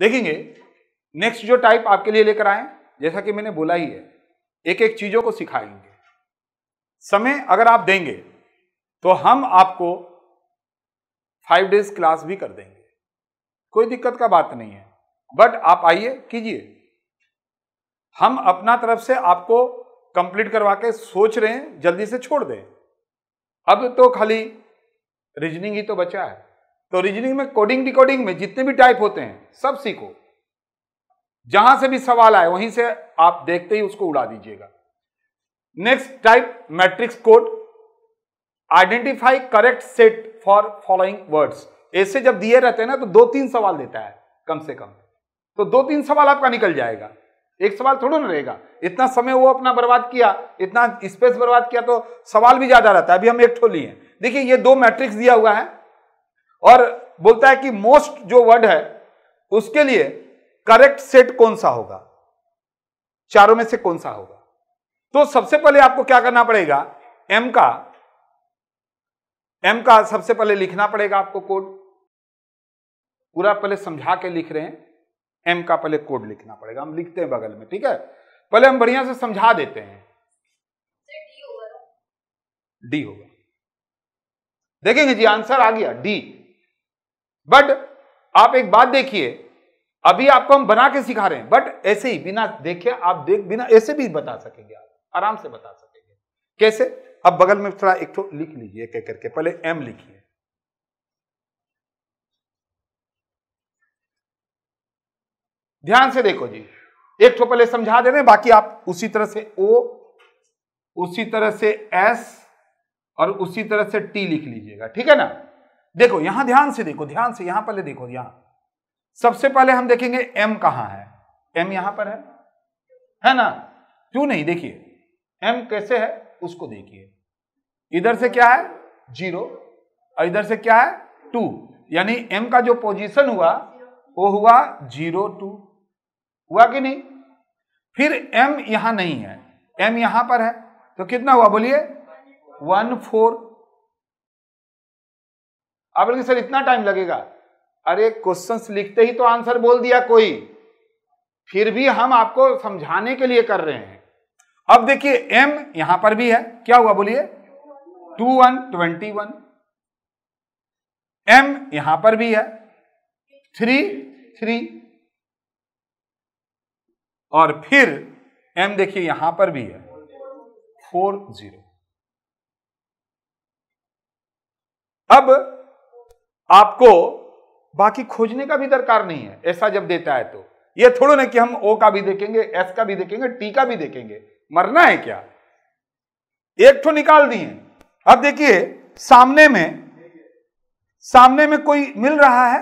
देखेंगे नेक्स्ट जो टाइप आपके लिए लेकर आए जैसा कि मैंने बोला ही है एक एक चीजों को सिखाएंगे समय अगर आप देंगे तो हम आपको फाइव डेज क्लास भी कर देंगे कोई दिक्कत का बात नहीं है बट आप आइए कीजिए हम अपना तरफ से आपको कंप्लीट करवा के सोच रहे हैं जल्दी से छोड़ दें अब तो खाली रीजनिंग ही तो बचा है तो रीजनिंग में कोडिंग डिकोडिंग में जितने भी टाइप होते हैं सब सीखो जहां से भी सवाल आए वहीं से आप देखते ही उसको उड़ा दीजिएगा next type matrix code identify correct set for following words ऐसे जब दिए रहते हैं ना तो दो तीन सवाल देता है कम से कम तो दो तीन सवाल आपका निकल जाएगा एक सवाल थोड़ा ना रहेगा इतना समय वो अपना बर्बाद किया इतना स्पेस बर्बाद किया तो सवाल भी ज्यादा रहता है अभी हम एक ठो लिए देखिए ये दो मैट्रिक्स दिया हुआ है और बोलता है कि मोस्ट जो वर्ड है उसके लिए करेक्ट सेट कौन सा होगा चारों में से कौन सा होगा तो सबसे पहले आपको क्या करना पड़ेगा एम का एम का सबसे पहले लिखना पड़ेगा आपको कोड पूरा पहले समझा के लिख रहे हैं एम का पहले कोड लिखना पड़ेगा हम लिखते हैं बगल में ठीक है पहले हम बढ़िया से समझा देते हैं डी होगा देखेंगे जी आंसर आ गया डी बट आप एक बात देखिए अभी आपको हम बना के सिखा रहे हैं बट ऐसे ही बिना देखे आप देख बिना ऐसे भी बता सकेंगे आप आराम से बता सकेंगे कैसे अब बगल में थोड़ा एक तो लिख लीजिए कह करके पहले एम लिखिए ध्यान से देखो जी एक तो पहले समझा दे रहे हैं बाकी आप उसी तरह से ओ उसी तरह से एस और उसी तरह से टी लिख लीजिएगा ठीक है ना देखो यहां ध्यान से देखो ध्यान से यहां पहले देखो यहां सबसे पहले हम देखेंगे एम कहां है एम यहां पर है है ना क्यों नहीं देखिए एम कैसे है उसको देखिए इधर से क्या है जीरो और इधर से क्या है टू यानी एम का जो पोजीशन हुआ वो हुआ जीरो टू हुआ कि नहीं फिर एम यहां नहीं है एम यहां पर है तो कितना हुआ बोलिए वन फोर आप बोलेंगे सर इतना टाइम लगेगा अरे क्वेश्चंस लिखते ही तो आंसर बोल दिया कोई फिर भी हम आपको समझाने के लिए कर रहे हैं अब देखिए एम यहां पर भी है क्या हुआ बोलिए two one twenty one M यहां पर भी है थ्री थ्री और फिर एम देखिए यहां पर भी है फोर जीरो अब आपको बाकी खोजने का भी दरकार नहीं है ऐसा जब देता है तो ये थोड़ा ना कि हम ओ का भी देखेंगे एस का भी देखेंगे टी का भी देखेंगे मरना है क्या एक ठो निकाल दिए अब देखिए सामने में सामने में कोई मिल रहा है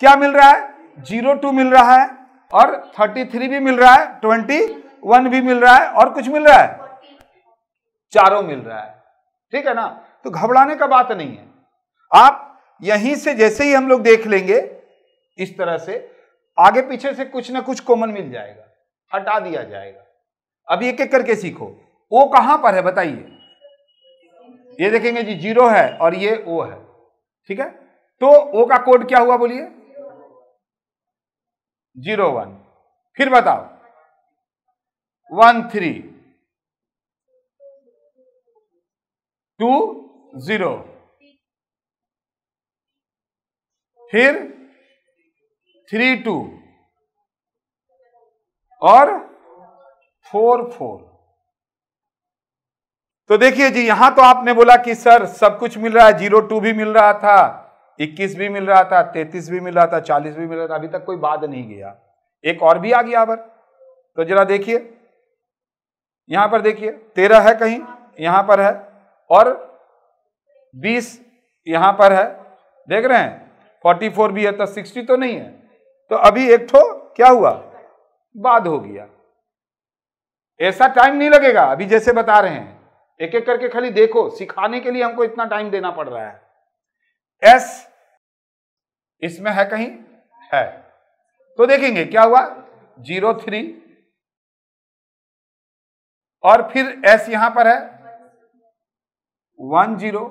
क्या मिल रहा है जीरो टू मिल रहा है और थर्टी थ्री भी मिल रहा है ट्वेंटी वन भी मिल रहा है और कुछ मिल रहा है चारों मिल रहा है ठीक है ना तो घबराने का बात नहीं है आप यहीं से जैसे ही हम लोग देख लेंगे इस तरह से आगे पीछे से कुछ ना कुछ कॉमन मिल जाएगा हटा दिया जाएगा अब एक एक करके सीखो ओ कहां पर है बताइए ये देखेंगे जी जीरो है और ये ओ है ठीक है तो ओ का कोड क्या हुआ बोलिए जीरो वन फिर बताओ वन थ्री टू जीरो फिर थ्री टू और फोर फोर तो देखिए जी यहां तो आपने बोला कि सर सब कुछ मिल रहा है जीरो टू भी मिल रहा था इक्कीस भी मिल रहा था तैतीस भी मिल रहा था चालीस भी मिल रहा था अभी तक कोई बाद नहीं गया एक और भी आ गया पर तो जरा देखिए यहां पर देखिए तेरह है कहीं यहां पर है और बीस यहां पर है देख रहे हैं फोर्टी फोर भी है तो सिक्सटी तो नहीं है तो अभी एक ठो क्या हुआ बाद हो गया ऐसा टाइम नहीं लगेगा अभी जैसे बता रहे हैं एक एक करके खाली देखो सिखाने के लिए हमको इतना टाइम देना पड़ रहा है एस इसमें है कहीं है तो देखेंगे क्या हुआ जीरो थ्री और फिर एस यहां पर है one zero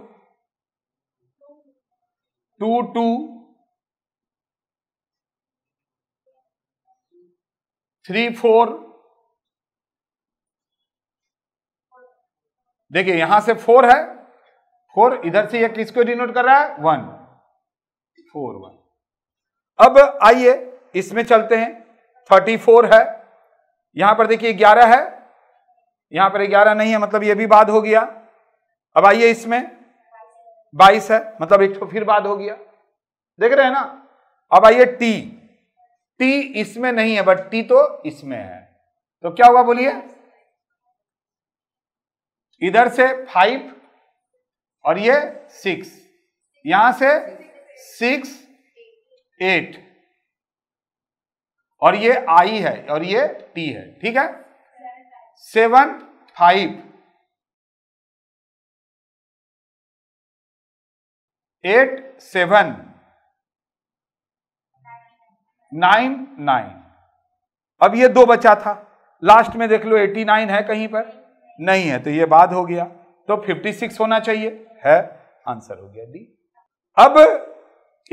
two two three four देखिए यहां से फोर है फोर इधर से यह किसको डिनोट कर रहा है वन फोर वन अब आइए इसमें चलते हैं थर्टी फोर है यहां पर देखिए ग्यारह है यहां पर ग्यारह नहीं है मतलब यह भी बाद हो गया अब आइए इसमें बाईस है मतलब एक तो फिर बाद हो गया देख रहे हैं ना अब आइए टी टी इसमें नहीं है बट टी तो इसमें है तो क्या हुआ बोलिए इधर से फाइव और ये सिक्स यहां से सिक्स एट और ये आई है और ये टी है ठीक है seven five eight seven nine nine अब ये दो बचा था लास्ट में देख लो एटी नाइन है कहीं पर नहीं है तो ये बाद हो गया तो फिफ्टी सिक्स होना चाहिए है आंसर हो गया डी अब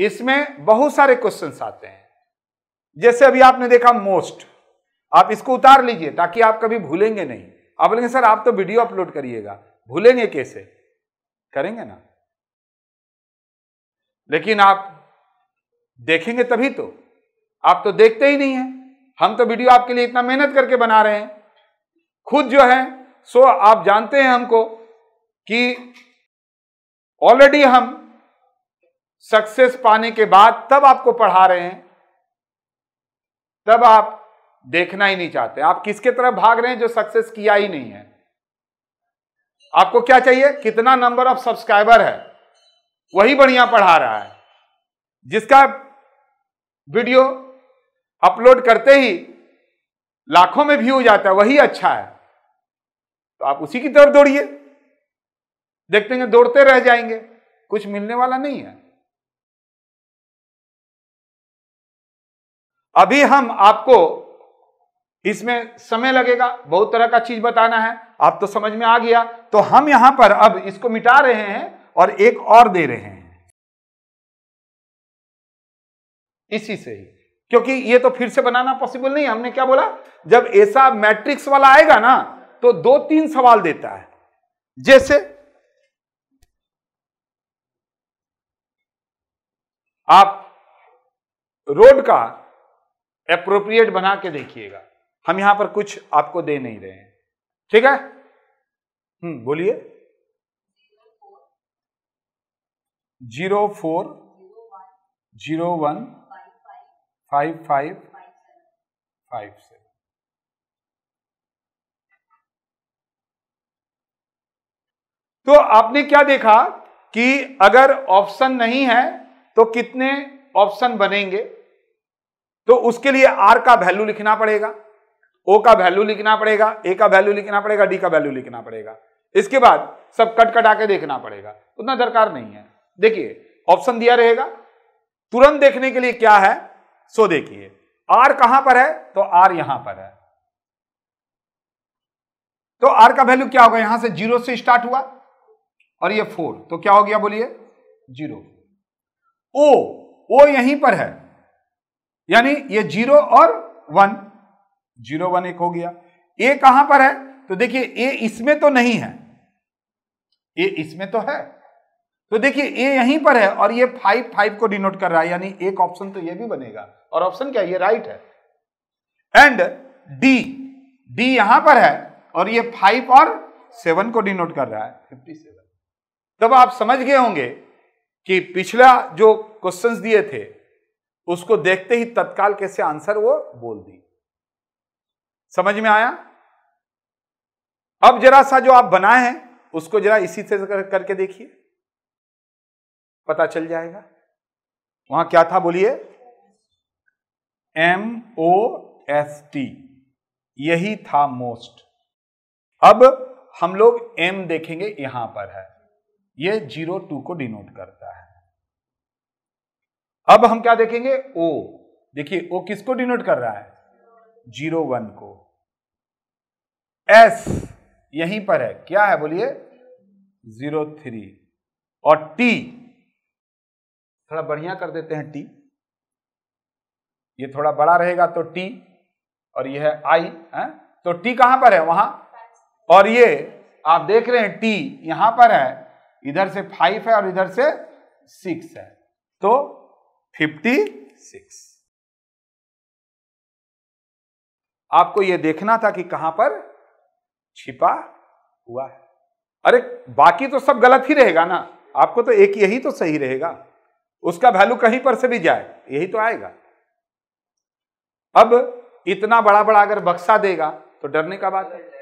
इसमें बहुत सारे क्वेश्चन आते हैं जैसे अभी आपने देखा मोस्ट आप इसको उतार लीजिए ताकि आप कभी भूलेंगे नहीं आप बोलेंगे सर आप तो वीडियो अपलोड करिएगा भूलेंगे कैसे करेंगे ना लेकिन आप देखेंगे तभी तो आप तो देखते ही नहीं हैं हम तो वीडियो आपके लिए इतना मेहनत करके बना रहे हैं खुद जो है सो आप जानते हैं हमको कि ऑलरेडी हम सक्सेस पाने के बाद तब आपको पढ़ा रहे हैं तब आप देखना ही नहीं चाहते आप किसके तरफ भाग रहे हैं जो सक्सेस किया ही नहीं है आपको क्या चाहिए कितना नंबर ऑफ सब्सक्राइबर है वही बढ़िया पढ़ा रहा है जिसका वीडियो अपलोड करते ही लाखों में व्यू जाता है वही अच्छा है तो आप उसी की तरफ दौड़िए देखते हैं दौड़ते रह जाएंगे कुछ मिलने वाला नहीं है अभी हम आपको इसमें समय लगेगा बहुत तरह का चीज बताना है आप तो समझ में आ गया तो हम यहां पर अब इसको मिटा रहे हैं और एक और दे रहे हैं इसी से ही क्योंकि ये तो फिर से बनाना पॉसिबल नहीं हमने क्या बोला जब ऐसा मैट्रिक्स वाला आएगा ना तो दो तीन सवाल देता है जैसे आप रोड का अप्रोप्रिएट बना के देखिएगा हम यहां पर कुछ आपको दे नहीं रहे हैं ठीक है हम्म बोलिए zero four zero one five five five seven तो आपने क्या देखा कि अगर ऑप्शन नहीं है तो कितने ऑप्शन बनेंगे तो उसके लिए आर का वैल्यू लिखना पड़ेगा ओ का वैल्यू लिखना पड़ेगा ए का वैल्यू लिखना पड़ेगा डी का वैल्यू लिखना पड़ेगा इसके बाद सब कट कटा के देखना पड़ेगा उतना दरकार नहीं है देखिए ऑप्शन दिया रहेगा तुरंत देखने के लिए क्या है सो देखिए आर कहां पर है तो आर यहां पर है तो आर का वैल्यू क्या होगा यहां से जीरो से स्टार्ट हुआ और ये फोर तो क्या हो गया बोलिए जीरो ओ ओ यहीं पर है यानी ये जीरो और वन जीरो वन एक हो गया ए कहां पर है तो देखिए ए इसमें तो नहीं है ए इसमें तो है तो देखिए ए यहीं पर है और ये फाइव फाइव को डिनोट कर रहा है यानी एक ऑप्शन तो ये भी बनेगा और ऑप्शन क्या ये राइट है एंड डी डी यहां पर है और ये फाइव और सेवन को डिनोट कर रहा है फिफ्टी सेवन तब आप समझ गए होंगे कि पिछला जो क्वेश्चंस दिए थे उसको देखते ही तत्काल कैसे आंसर वो बोल दी समझ में आया अब जरा सा जो आप बनाए हैं उसको जरा इसी से कर, करके देखिए पता चल जाएगा वहां क्या था बोलिए एम ओ एस टी यही था मोस्ट अब हम लोग एम देखेंगे यहां पर है ये जीरो टू को डिनोट करता है अब हम क्या देखेंगे ओ देखिए ओ किसको डिनोट कर रहा है जीरो वन को एस यहीं पर है क्या है बोलिए जीरो थ्री और टी थोड़ा बढ़िया कर देते हैं टी ये थोड़ा बड़ा रहेगा तो टी और यह है आई है तो टी कहां पर है वहां और ये आप देख रहे हैं टी यहां पर है इधर से फाइव है और इधर से सिक्स है तो फिफ्टी सिक्स आपको यह देखना था कि कहां पर छिपा हुआ है अरे बाकी तो सब गलत ही रहेगा ना आपको तो एक यही तो सही रहेगा उसका वैल्यू कहीं पर से भी जाए यही तो आएगा अब इतना बड़ा बड़ा अगर बक्सा देगा तो डरने का बात है